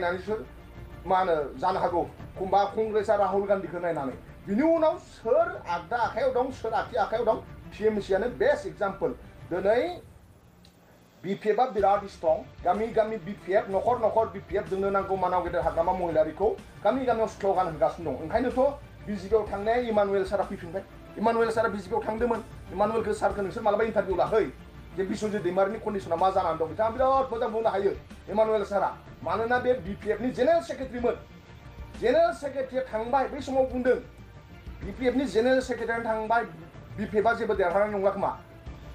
नायनानैसो मा होनो जानो हागौ बा कंग्रेसआ राहुल गान्धीखौ नायनानै बिनि उनाव सोर आगदा आखायाव दं सोर आगसि आखायाव दं टिएमसिआनो बेस्ट एग्जाम्पल दिनै बिपिएफआ बिराद स्ट्रं गामि गामि बिपिएफ न'खर न'खर बिपिएफ जोंनो नांगौ मानाव गेदेर हाग्रामा महिलारिखौ गामि गामियाव स्ल'गान होगासिनो दं ओंखायनोथ' बिजेपिआव थांनाया इमानुवेल सारा फैफिनबाय इमानुवेल सारा बिजेपिआव थांदोंमोन इमानुवेलखौ सारखौ नोंसोर मालाबा इन्टारभिउ लाहै बिसजन दैमारिनि कन्डिसना मा जानानै दं बिथाङा बिराद मोजां बुंनो हायो इमानुवेल सारा मानोना बे बि पि एफनि जेनेरेल सेक्रेटारिमोन जेनेरेल सेक्रेटारिया थांबाय बै समाव बुंदों बि पि एफनि जेनेरेल सेक्रेटारियानो थांबाय बि पि एफआ जेबो देरहानाय नंला खोमा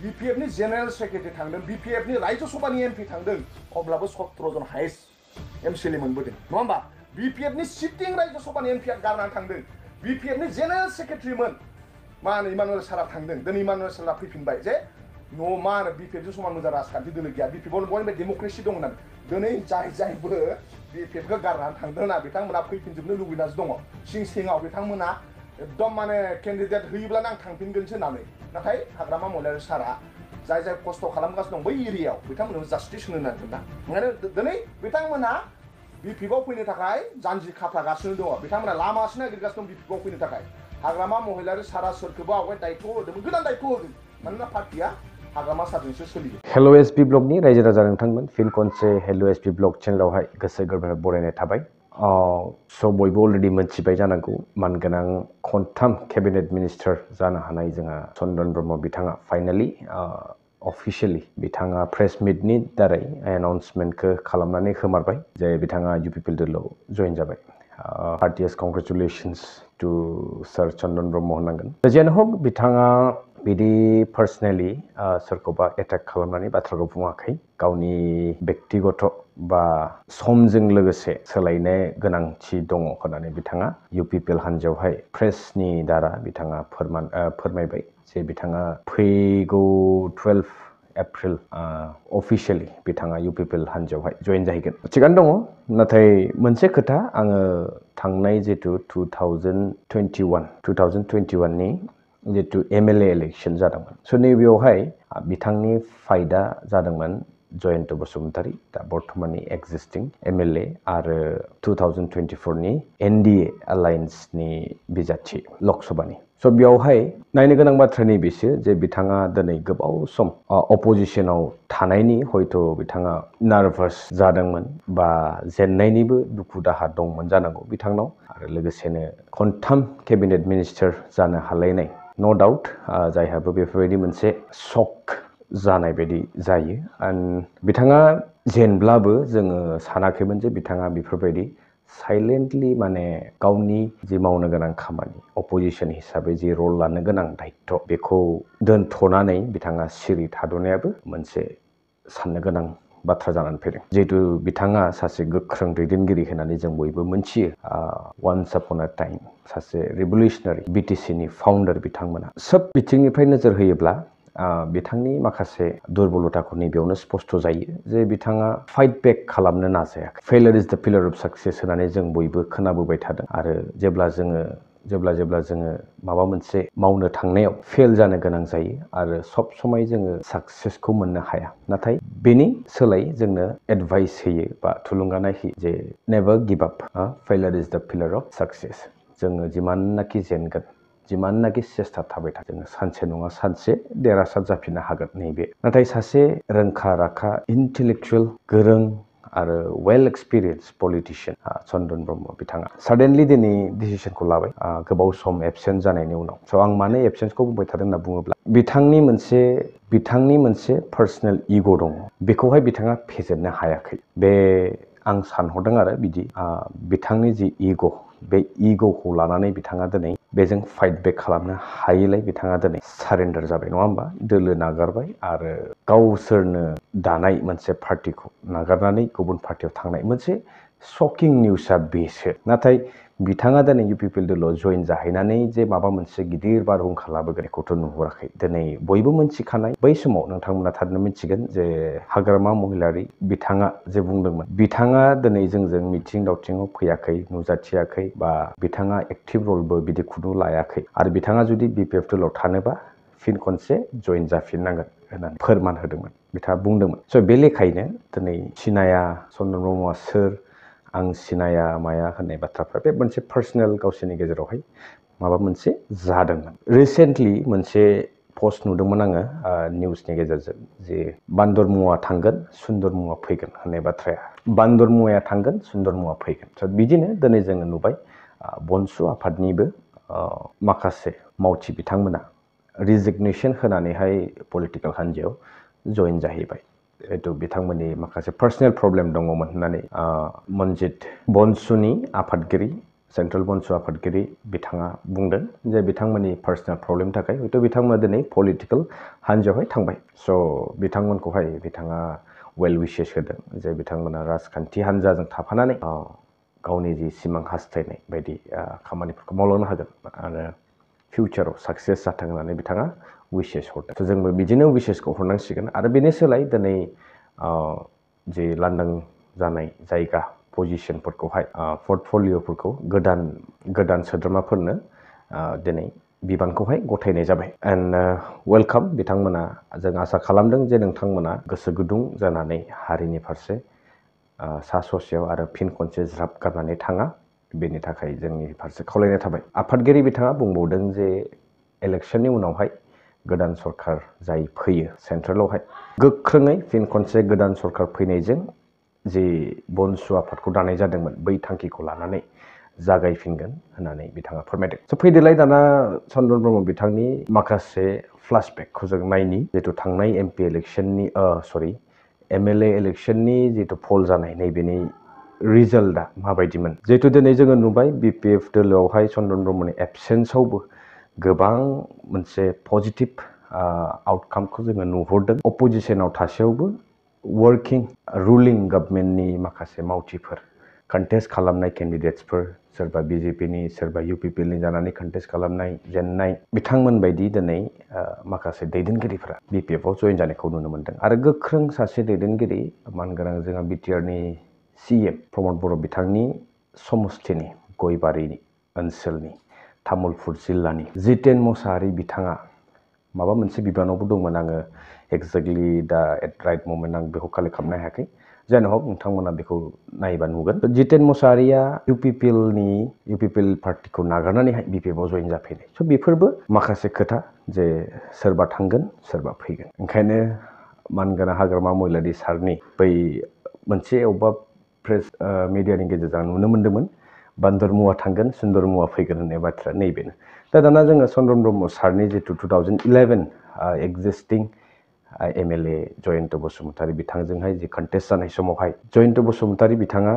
बि पि एफनि जेनेरेल सेक्रेटारि थांदों बि पि एफनि राज्य सभानि एम पि थांदों अब्लाबो सत्रजन highest M C L A मोनबोदों नङा होमबा बि पि एफनि सिटिं राज्य सभानि एम पिया गारनानै थांदों बि पि एफनि जेनेरेल सेक्रेटारिमोन मा होनो इमानुवेल सारा थांदों दिनै इमानुवेल सारा फैफिनबाय जे no mana BPF समानो जा राजखान्थि दोलो गैया BPF बल बयनिबो डेमोक्रेसि दंमोन दिनै जाय जायबो BPFखौ गारनानै थांदोंना बिथांमोना फैफिनजोबनो लुबैनासो दङ सिं सिङाव बिथांमोना एकदम माने केन्डिडेट होयोब्लानो आं थांफिनगोनसो होननानै नाथाय हाग्रामा मौलारि सारा जाय जाय खस्थ' खालामगासिनो दं बै एरियायाव बिथांमोननो जास्टिस होनो नागिरदों दा ओंखायनो दिनै बिथांमोना बिपिएफआव फैनो थाखाय जानजि खाफ्रागासिनो दङ बिथांमोना लामासो नागिरगासिनो दं बिपिएफआव फैनो थाखाय हाग्रामा महिलारि सारा सोरखौबा आवगाय दायथ' होदोंमोन गोदान दायथ' होदों मानोना पार्टिया हेलो सारजोंसो सोलियो हेल' एस पि ब्लगनि रायजो राजा नोंथांमोन फिन खनसे हेल' एस पी ब्लग चेनेलावहाय गोसो गोरबोनिफ्राय बरायनाय थाबाय स' बयबो अलरेडि मोनथिबाय जानांगौ खनथाम केबिनेट मिनिस्टार जानो हानाय जोंहा चन्दन ब्रह्म बिथाङा फाइनालि अफिसियेलि बिथाङा प्रेस मिटनि दारे एनाउन्समेन्टखौ खालामनानै होमारबाय जे बिथाङा इउ पि पि एल जइन जाबाय हार्टियास कंग्रेचुलेशन्स टु सार चन्दन ब्रह्म होनांगोन जेन हक बिथाङा बिदि पार्सनेलि सोरखौबा एटेक खालामनानै बाथ्राखौ बुङाखै गावनि व्यक्तिगत' बा समजों लोगोसे सोलायनाय गोनांथि दङ होननानै बिथाङा इउ पि पि एल हान्जायावहाय प्रेसनि दारा बिथाङा फोरमान फोरमायबाय जे बिथाङा फैगौ टुवेल्भ एप्रिल अफिसियेलि बिथाङा इउ पि पि एल हान्जायावहाय जयन जाहैगोन थिगानो दङ नाथाय मोनसे खोथा आङो थांनाय जितु two thousand twenty one two thousand twenty वाननि जितु एम एल एलेक्शन जादोंमोन सो नैबेयावहाय बिथांनि फाइटआ जादोंमोन जयन्त बसुमतारि दा बर्तमाननि एक्जिस्टिं एम एल ए आरो टु थावजेन्ड टुवेन्टि फ'रनि एन डि ए एलायन्सनि बिजाथि लकसभानि स' बेयावहाय नायनो गोनां बाथ्रा नैबेसो जे बिथाङा दिनै गोबाव सम अपजिसनाव थानायनि हयथ' बिथाङा नार्भास जादोंमोन बा जेननायनिबो दुखु दाहा दंमोन जानांगौ बिथांनाव आरो लोगोसेनो खनथाम केबिनेट मिनिस्टार जानो हालायनाय no doubt न' डाउट जायहाबो बेफोरबायदि मोनसे शक जानाय ब ा a n ि ज ा य n एन्ड बिथाङा जेनब्लाबो ज e ङ ो सानाखैमोन ज b e ि थ ा ङ ा ब े फ l र ब ा य द ि a ा इ ल े न ् ट ल ि म ा न n a ा व न ि जि मावनो ग o न ां खामानि अपजिशन हिसाबै ज a र a ल a n ो गोनां द ा य ि त ् o बेखौ दोनथ'नानै बिथाङा स i र ि थ ा द न ा य b ब m म n s स े स ा n a ganang बाथ्रा जानानै फैदों जेहेतु बिथाङा सासे गोख्रों दैदेनगिरि होननानै जों बयबो मोन्थियो वान्स अपन अ टाइम सासे रेभल्युसनारि बि टि सिनि फाउन्डार बिथांमोना सोब बिथिंनिफ्राय नोजोर होयोब्ला बिथांनि माखासे दुर्बलताखौ नैबेयावनो स्पस्ट' जायो जे बिथाङा फाइट बेक खालामनो नाजायाखै failure is the failure of success होननानै जों बयबो खोनाबोबाय थादों आरो जेब्ला जोङो जेब्ला जेब्ला जोङो माबा मोनसे मावनो थांनायाव फेल जानो गोनां जायो आरो सब समय जोङो साक्सेसखौ मोननो हाया नाथाय बेनि सोलाय जोंनो एडभाइस होयो बा थुलुंगानाय होयो जे never give up failure is the pillar of success जोङो जिमाननाखि जेनगोन जिमाननाखि सेस्था थाबाय था जोङो सानसे नङा सानसे देरहासार जाफिननो हागोन नैबे नाथाय सासे रोंखा राखा इन्टेलेक्सुवेल गोरों आरो वेल एक्सपिरियेन्स politician चंदन ब्रह्म बिथाङा साडेनलि दिनै डिसिसनखौ लाबाय गोबाव सम एबसेन्ट जानायनि उनाव स' आं मानो एबसेन्सखौ बुंबाय थादों होनना बुङोब्ला बिथांनि मोनसे बिथांनि मोनसे पार्सनेल इग' दङ बेखौहाय बिथाङा फेजेननो हायाखै बे आं सानहरदों आरो बिदि बिथांनि जि इग' बे इग'खौ लानानै बिथाङा दिनै बेजों फाइट बेक खालामनो हायैलाय बिथाङा दिनै सारेन्डार जाबाय नङा होमबा दोलो नागारबाय आरो गावसोरनो दानाय मोनसे पार्टिखौ नागारनानै गुबुन पार्टियाव थांनाय मोनसे shocking news s i a b स a िं i ि उ स आ ब े a ो नाथाय ब ि थ ा ङ l द ि o ै इउ पि पि a ल द ो ल ो e व ज य a जाहैनानै J i r b a r u n g kala b raw g a r i k ं t ा n u ब ो ग ो न a े ख ौ थ न ु i boi b u m u n ै बयबो म ि b ् i sumo nang t म ा व न u n a t a म ो न ा थ ा h i न ो n je hagarama m ा ग i l a r i bitanga je b u n g d u बुंदोंमोन ब ि a ा ङ ा द ि न n g ों n g m मिथिं दावथिङाव फैयाखै नुजाथियाखै a kai ba bitanga active r द l e b o b i d य kudu la ya kai ar bitanga judi b ो आ व थ l न ो ब ा फिन खनसे जयन ज ा फ ि न न ां ग ो nanga ा न ै फ perman h द d ं म ो न बिथाङा बुंदोंमोन स' बे लेखायैनो दिनै सिनाया चन्द्र ब ् र o m म a s ो r आं सिनाया माया होननाय बाथ्राफ्रा बे मोनसे पार्सनेल गावसोरनि गेजेरावहाय माबा मोनसे जादोंमोन रिसेन्टलि मोनसे पस्ट नुदोंमोन आङो निउसनि गेजेरजों जे बान्दर मुवा थांगोन सुन्दर मुवा फैगोन होननाय बाथ्राया बान्दर मुवाया थांगोन सुन्दर मुवा फैगोन स' बिदिनो दिनै जोङो नुबाय बनसु आफादनिबो माखासे मावथि बिथांमोना रिजिगनेसन होनानैहाय पलिटिकेल हान्जायाव जयन जाहैबाय এইটো বিথংমণি মাখাসে পার্সোনাল প্রবলেম দমন হাই মঞ্জিত বনসুনি আফাতগিরি সেন্ট্রেল বনসু আফাতগিরি বিথাঙা বুদন যে বিথংমণি পার্সোনাল প্রবলেম থাকায় হয়তো বিথংমা দিনে পলিটিক্যাল হানজাও থাকবে সো বিথমনকাই বিথাঙা ওয়েল উইশেস হ্যাঁ যে বিথমা রাজখান্তি হানজাজ থাফানা গাউনি যে সিমান হাস্থাইনাই বাইদি খামানিফোরকে মলনো হাগেন আর ফিউচারও সাকসেস জাতং হাঁ বিথাঙা विसेस हरदों स' जोंबो बिदिनो को हरनांसिगोन और बेनि सोलाय दिनै जे लांदां जानाय जायगा पजिसनफोरखौहाय पर्टफलिय'फोरखौ गोदान गोदान सोद्रोमाफोरनो दिनै बिबानखौहाय गथायनाय जाबाय एन्ड वेलकाम बिथांमोना जों आसा खालामदों जे नोंथांमोना गोसो गुदुं जानानै हारिनि फारसे सा ससेयाव आरो फिन खनसे ज्राब गारनानै थाङा बेनि थाखाय जोंनि फारसे खावलायनाय थाबाय आफादगिरि जे इलेक्शननि उनावहाय गोदान सरकार जाय फैयो सेन्ट्रेलावहाय गोख्रोङै फिन खनसे गोदान सरकार फैनायजों जि बनसु आफादखौ दानाय जादोंमोन बै थांखिखौ लानानै जागायफिनगोन होननानै बिथाङा फोरमायदों स' फैदोलाय दाना चन्दन ब्रह्म बिथांनि माखासे फ्लासबेकखौ जों नायनि जितु थांनाय एम पि इलेक्सननि सरि एम एल ए इलेक्सननि जितु फल जानाय नैबेनि रिजाल्टआ माबायदिमोन जिहेतु दिनै जोङो नुबाय बि पि एफ दोलोआवहाय चन्दन ब्रह्मनि एबसेन्सआवबो गोबां मोनसे पजिटिभ आउटकामखौ जोङो नुहुरदों अपजिसनाव थासेयावबो वर्किं रुलिं गभर्नमेन्टनि माखासे मावथिफोर कन्टेस्ट खालामनाय केन्डिडेट्सफोर सोरबा बिजेपिनि सोरबा इउपिपिएलनि जानानै कन्टेस्ट खालामनाय जेननाय बिथांमोन बायदि दिनै माखासे दैदेनगिरिफोरा बिपिएफआव जाने जानायखौ नुनो मोन्दों आरो गोख्रों सासे दैदेनगिरि मानगोनां जोंहा बिटिआरनि सिएम प्रमद बर' बिथांनि समस्थिनि गयबारि ओनसोलनि तामुलपुर जिल्लानि जितेन मसाहारि बिथाङा माबा मोनसे बिबानावबो दंमोन आङो एक्जेक्टलि दा एट राइट ममेन्ट आं बेखौ कालेक्ट खालामनो हायाखै जानो हक नोंथांमोना बेखौ नायबा नुगोन जितेन मसाहारिया इउ पि पि एलनि इउ पि पि एल पार्टिखौ नागारनानैहाय बि पि एफआव जयन जाफैनाय स' बेफोरबो माखासे खोथा जे सोरबा थांगोन सोरबा फैगोन ओंखायनो मानगोनां हाग्रामा महिलारि सारनि बै मोनसे अबेबा प्रेस मिडियानि गेजेरजों नुनो मोन्दोंमोन बान्दर मुवा थांगोन सुन्दर मुवा फैगोन होननाय बाथ्रा नैबेनो दा दाना जोङो चन्द्रन ब्रह्म सारनि जिथु two thousand eleven existing M L A Jayanta Basumatary बिथांजोंहाय जि कन्टेस्ट जानाय समावहाय जयन्त बसुमतारि बिथाङा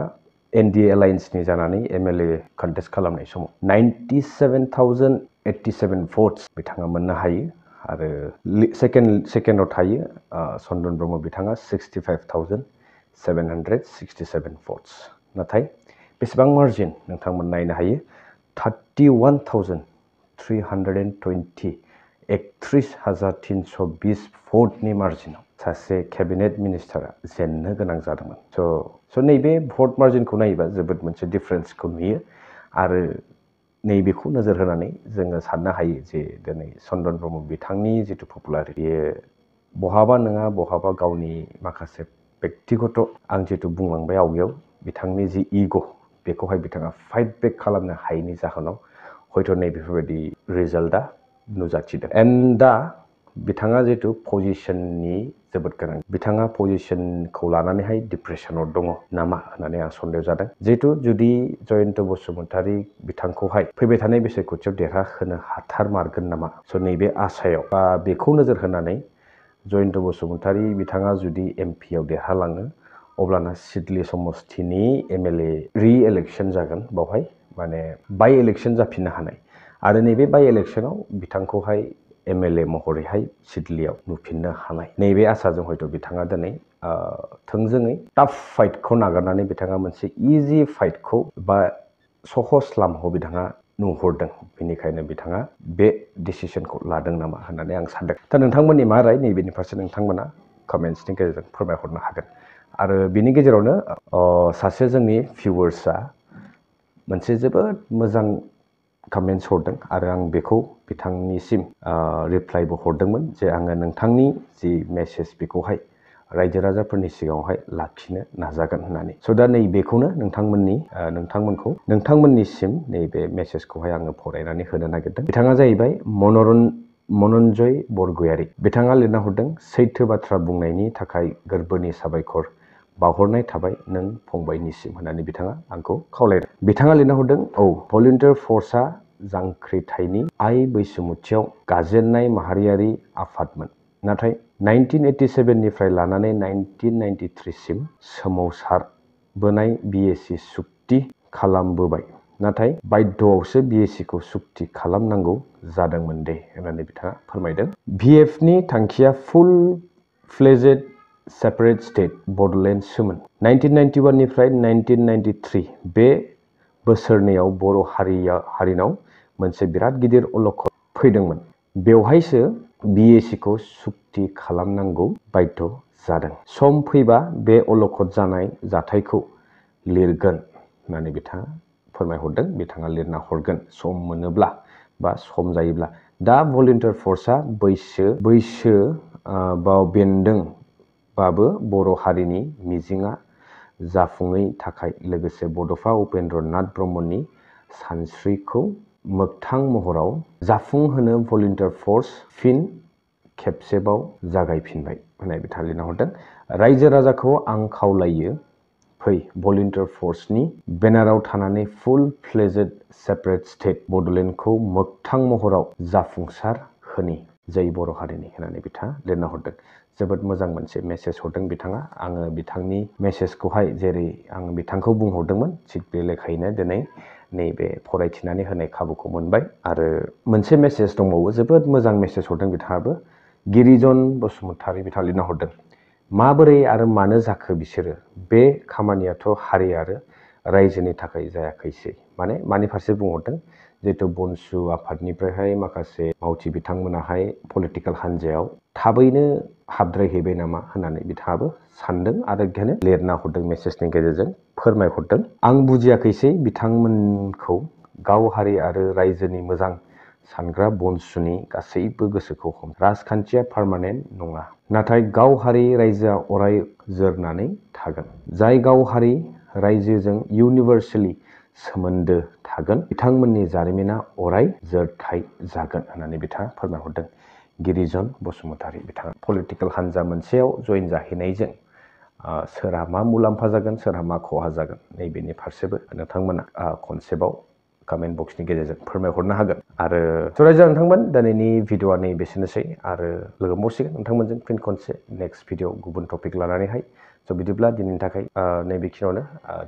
एन डि एलायन्सनि जानानै एम एल ए कन्टेस्ट खालामनाय समाव ninety seven thousand eighty seven votes बिथाङा मोननो हायो आरो सेकेन्ड सेकेन्डआव थायो चन्दन ब्रह्म बिथाङा sixty five thousand seven hundred sixty seven votes नाथाय बेसेबां मार्जिन नोंथांमोन नायनो हायो thirty one thousand three hundred and twenty एकत्रिस हाजार तिनस' बिस भटनि मार्जिनाव सासे केबिनेट मिनिस्टारा जेननो गोनां जादोंमोन स' स' नैबे भट मार्जिनखौ नायोबा जोबोद मोनसे डिफारेन्सखौ नुयो आरो नैबेखौ नोजोर होनानै जोङो साननो हायो जे दिनै चन्दन ब्रह्म बिथांनि जिथु पपुलारिटि बेयो बहाबा नङा बहाबा गावनि माखासे बेक्तिगत' आं जिथु बुंलांबाय आवगायाव बिथांनि जि इग' बेखौहाय बिथाङा फाइट बेक खालामनो हायैनि जाहोनाव हयथ' नै बेफोरबायदि रिजाल्टआ नुजाथिदों एन्ड दा बिथाङा जिहेतु पजिसननि जोबोद गोनां बिथाङा पजिसनखौ लानानैहाय डिप्रेशनाव दङ नामा होननानै आं सन्देह जादों जिहेतु जुदि जयन्त बसुमतारी बिथांखौहाय फैबाय थानाय बिसायख'थियाव देरहाहोनो हाथारमारगोन नामा स' नैबे आसायाव बा बेखौ नोजोर होनानै जयन्त बसुमतारी बिथाङा जुदि एम पि आव देरहालाङो अब्लाना सिदलि समस्ती एम एल ए रि इलेक्सन जागोन बहुत माने बाय इलेक्सन जाफिननो हानाय नैबे बाय इलेक्सनाव बिथांखौहाय एम एल ए महर सिदलियाव नुफिननो हानाय नैबे आसाजों हयथ' बिथाङा दिनै थोंजोङै टाफ फाइटखौ नागारनानै बिथाङा मोनसे इजि फाइटखौ बा सहस लामाखौ बिथाङा नुहरदों बेनिखायनो बिथाङा बे डिसिसनखौ लादों नामा होननानै आं सानदों दा नोंथांमोननि मा राय नैबेनि फारसे नोंथांमोना कमेन्ट्सनि गेजेरजों फोरमायहरनो हागोन आरो बिनि गेजेरावनो सासे जोंनि भिउवार्सआ मोनसे जोबोद मोजां कमेन्ट्स हरदों आरो आं बेखौ बिथांनिसिम रिप्लाइबो हरदोंमोन जे आङो नोंथांनि जि मेसेज बेखौहाय रायजो राजाफोरनि सिगाङावहाय लाखिनो नाजागोन होननानै स' दा नै बेखौनो नोंथांमोननि नोंथांमोनखौ नोंथांमोननिसिम नैबे मेसेजखौहाय आङो फरायनानै होनो नागिरदों बिथाङा जाहैबाय मनरन मनन्जय बरगयारी बिथाङा लिरना हरदों सैथो बाथ्रा बुंनायनि थाखाय गोरबोनि साबायखर बावहरनाय थाबाय नों फंबायनिसिम होननानै बिथाङा आंखौ खावलायदों बिथाङा लिरना हरदों औ भलुन्टियार फर्सआ जांख्रिथायनि आइ बैसुमुथियाव गाजेननाय माहारियारि आफादमोन नाथाय 1987 निफ्राय लानानै 1993 सिम सोमावसार बोनाय बिएसि सुक्ति खालामबोबाय नाथाय बायद्धआवसो बिएसिखौ सुक्ति खालामनांगौ जादोंमोन दे होननानै बिथाङा फोरमायदों भिएफनि थांखिया फुल फ्लेजेड सेपारेट स्टेट बड'लेण्डसोमोन 1991 निफ्राय 1993 बे बोसोरनैयाव बर' हारिया हारिनाव मोनसे बिराद गिदिर अलखद फैदोंमोन बेवहायसो बिएसिखौ सुक्ति खालामनांगौ बाध्य जादों सम फैबा बे अलखद जानाय जाथायखौ लिरगोन होननानै बिथाङा फोरमायहरदों बिथाङा लिरना हरगोन सम मोनोब्ला बा सम जायोब्ला दा भलेन्टियार फर्सआ बैसो बैसो बाव बेन्दों बाबो बर' हारिनि मिजिङा जाफुङै थाखाय लोगोसे बड'फा उपेन्द्र नाथ ब्रह्मनि सानस्रिखौ मोगथां महराव जाफुंहोनो भलिन्टियार फर्स फिन खेबसेबाव जागायफिनबाय होननाय बिथाङा लिरना हरदों रायजो राजाखौ आं खावलायो फै भलिन्टियार फर्सनि बेनाराव थानानै फुल फ्लेजेड सेपारेट स्टेट बड'लेण्डखौ मोगथां महराव जाफुंसार होनि जै बर' हारिनि होननानै बिथाङा लिरना हरदों जोबोद मोजां मोनसे मेसेज हरदों बिथाङा आङो बिथांनि मेसेजखौहाय जेरै आं बिथांखौ बुंहरदोंमोन थिग बे लेखायैनो दिनै नैबे फरायथिनानै होनाय खाबुखौ मोनबाय आरो मोनसे मेसेज दंबावो जोबोद मोजां मेसेज हरदों बिथाङाबो गिरिजन बसुमतारी बिथाङा लिरना हरदों माबोरै आरो मानो जाखो बिसोरो बे खामानियाथ' हारि आरो रायजोनि थाखाय जायाखैसै माने मानि फारसे बुंहरदों जिहेतु बनसु आफादनिफ्रायहाय माखासे मावथि बिथांमोनाहाय पलिटिकेल हान्जायाव थाबैनो हाबद्रायहैबाय नामा होननानै बिथाङाबो सानदों आरो बेखायनो लिरना हरदों मेसेजनि गेजेरजों फोरमायहरदों आं बुजियाखैसै बिथांमोनखौ गाव हारि आरो रायजोनि मोजां सानग्रा बनसुनि गासैबो गोसोखौ हम राजखान्थिया पारमानेन्ट नङा नाथाय गाव हारि रायजोआ अराय जोरनानै थागोन जाय गाव हारि रायजोजों इउनिभार्सेलि सोमोन्दो थागोन बिथांमोननि जारिमिना अराय जोरथाय जागोन होननानै बिथाङा फोरमान हरदों गिरिजन बसुमतारी बिथाङा पलिटिकेल हान्जा मोनसेयाव जयन जाहैनायजों सोरहा मा मुलाम्फा जागोन सोरहा मा खहा जागोन नैबेनि फारसेबो नोंथांमोना कनसेप्टआव कमेन्ट बक्सनि गेजेरजों फोरमायहरनो हागोन आरो जरायजा नोंथांमोन दिनैनि भिडिअआ नै बेसेनोसै आरो लोगो मोनसिगोन नोंथांमोनजों फिन खनसे नेक्स्ट भिडिअ गुबुन टपिक लानानैहाय सो बिदिब्ला दिनैनि थाखाय नैबेखिनियावनो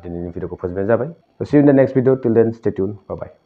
दिनैनि भिडिअ'खौ फोजोबनाय जाबाय so' see in the next video till then stay bye